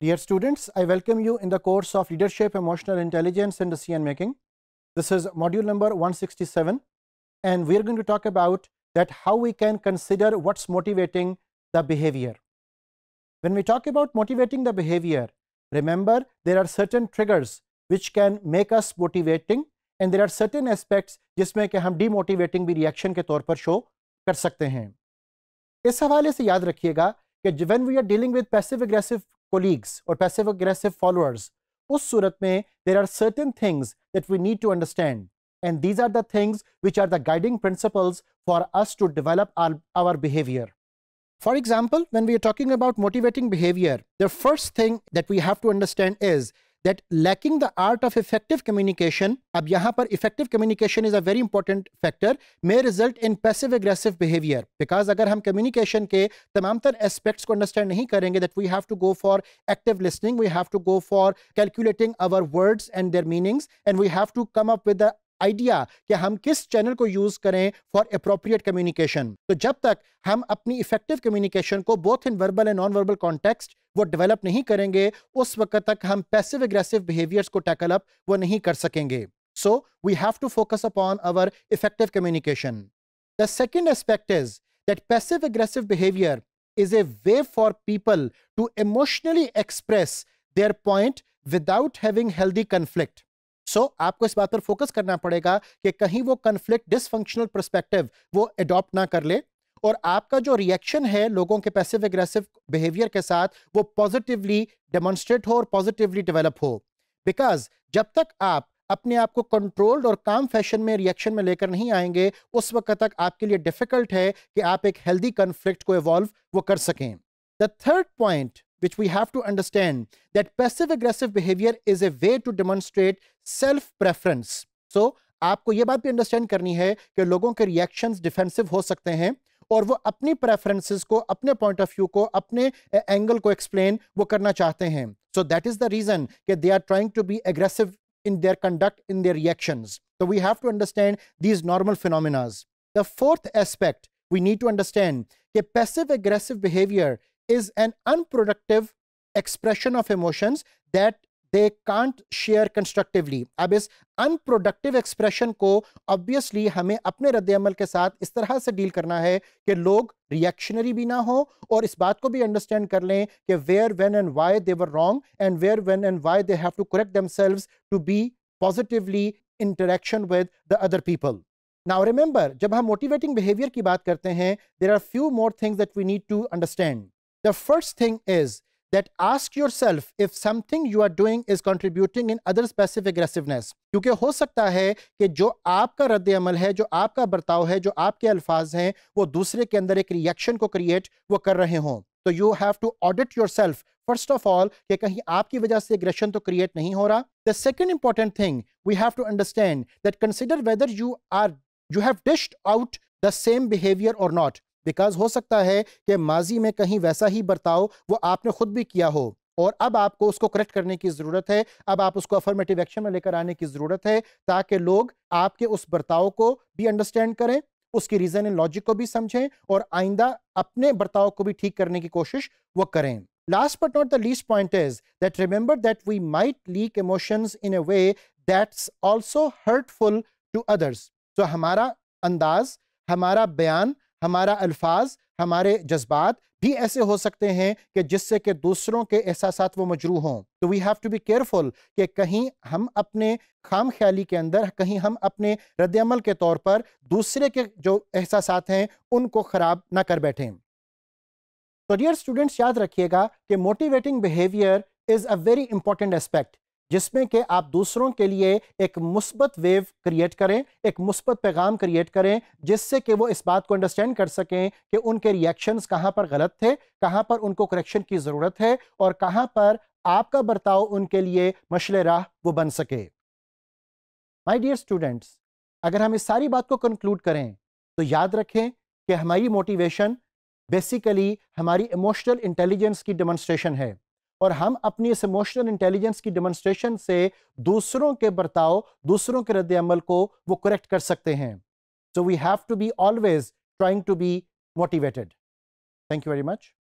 Dear students, I welcome you in the course of Leadership, Emotional Intelligence and Decision Making. This is module number 167 and we are going to talk about that how we can consider what's motivating the behavior. When we talk about motivating the behavior, remember there are certain triggers which can make us motivating and there are certain aspects जिसमें कि हम demotivating भी reaction के तौर पर show कर सकते हैं इस हवाले से याद रखिएगा कि when we are dealing with passive aggressive colleagues or passive aggressive followers, उस surat में there are certain things that we need to understand. And these are the things which are the guiding principles for us to develop our, our behavior. For example, when we are talking about motivating behavior, the first thing that we have to understand is that lacking the art of effective communication, ab yahan par effective communication is a very important factor, may result in passive aggressive behavior. Because agar hum communication ke tamam tar aspects ko understand nahi karenge that we have to go for active listening, we have to go for calculating our words and their meanings, and we have to come up with the idea कि हम किस channel को use करें for appropriate communication तो जब तक हम अपनी इफेक्टिव कम्युनिकेशन को both in verbal and non verbal context वो डेवलप नहीं करेंगे उस वक्त तक हम पैसिव एग्रेसिव बिहेवियर्स को टैकल अप वो नहीं कर सकेंगे so we have to focus upon our effective communication the second aspect is that passive aggressive behaviour is a way for people to emotionally express their point without having healthy conflict. So so, आपको इस बात पर focus करना पड़ेगा कि कहीं वो conflict dysfunctional perspective वो एडॉप्ट ना कर ले और आपका जो रिएक्शन है लोगों के पैसिव एग्रेसिव बिहेवियर के साथ वो पॉजिटिवली डेमोन्स्ट्रेट हो और पॉजिटिवली डेवलप हो बिकॉज जब तक आप अपने आप को कंट्रोल्ड और काम फैशन में रिएक्शन में लेकर नहीं आएंगे उस वक्त तक आपके लिए डिफिकल्ट है कि आप एक हेल्दी कन्फ्लिक्ट को इवॉल्व वो कर सकें the third point which we have to understand that passive aggressive behavior is a way to demonstrate self preference. So, आपको ये बात भी अंडरस्टैंड करनी है कि लोगों के रिएक्शंस डिफेंसिव हो सकते हैं और वो अपनी प्रेफरेंसेस को अपने पॉइंट ऑफ व्यू को अपने एंगल को एक्सप्लेन वो करना चाहते हैं so that is the reason कि they are trying to be in their conduct, in their reactions. So we have to understand these normal phenomena. The fourth aspect we need to understand that passive aggressive behavior is an unproductive expression of emotions that they can't share constructively अब इस unproductive expression को obviously हमें अपने रद्दमल के साथ इस तरह से डील करना है कि लोग रिएक्शनरी भी ना हो और इस बात को भी अंडरस्टैंड कर लें कि where when and why they were wrong and where when and why they have to correct them to be positively interaction with the other people now remember जब हम मोटिवेटिंग बिहेवियर की बात करते हैं there are few more things that we need to understand The first thing is that ask yourself if something you are doing is contributing in other specific aggressiveness क्योंकि हो सकता है कि जो आपका रद्द अमल है जो आपका बर्ताव है जो आपके अल्फाज हैं वो दूसरे के अंदर एक रिएक्शन को क्रिएट वो कर रहे हों तो you have to audit yourself first of all कि कहीं आपकी वजह से एग्रेशन तो क्रिएट नहीं हो रहा the second important thing we have to understand that consider whether you are you have dished out the same behaviour और नॉट बिकॉज हो सकता है कि माजी में कहीं वैसा ही बर्ताव वो आपने खुद भी किया हो और अब आपको उसको करेक्ट करने की ज़रूरत है अब आप उसको अफर्मेटिव एक्शन में लेकर आने की ज़रूरत है ताकि लोग आपके उस बर्ताव को भी अंडरस्टैंड करें उसकी रीज़न एंड लॉजिक को भी समझें और आइंदा अपने बर्ताव को भी ठीक करने की कोशिश वो करें last but not the least point is that remember that we might leak emotions in a way that's also hurtful to others तो हमारा अंदाज हमारा बयान हमारा अल्फाज हमारे जज्बात भी ऐसे हो सकते हैं कि जिससे कि दूसरों के एहसास वो मजरू हों तो we have to be careful कि कहीं हम अपने खाम ख्याली के अंदर कहीं हम अपने रद्दमल के तौर पर दूसरे के जो एहसास हैं उनको ख़राब ना कर बैठें तो डियर स्टूडेंट्स याद रखिएगा कि motivating behaviour is a very important aspect जिसमें कि आप दूसरों के लिए एक मुस्बत वेव क्रिएट करें एक मुस्बत पैगाम क्रिएट करें जिससे कि वो इस बात को अंडरस्टैंड कर सकें कि उनके रिएक्शंस कहाँ पर गलत थे कहाँ पर उनको करेक्शन की ज़रूरत है और कहाँ पर आपका बर्ताव उनके लिए मशल राह वो बन सके माई डियर स्टूडेंट्स अगर हम इस सारी बात को कंक्लूड करें तो याद रखें कि हमारी मोटिवेशन बेसिकली हमारी इमोशनल इंटेलिजेंस की डेमोन्स्ट्रेशन है और हम अपनी इस इमोशनल इंटेलिजेंस की डेमोन्स्ट्रेशन से दूसरों के बर्ताव दूसरों के रद्द अमल को वो करेक्ट कर सकते हैं so we have to be always trying to be motivated thank you very much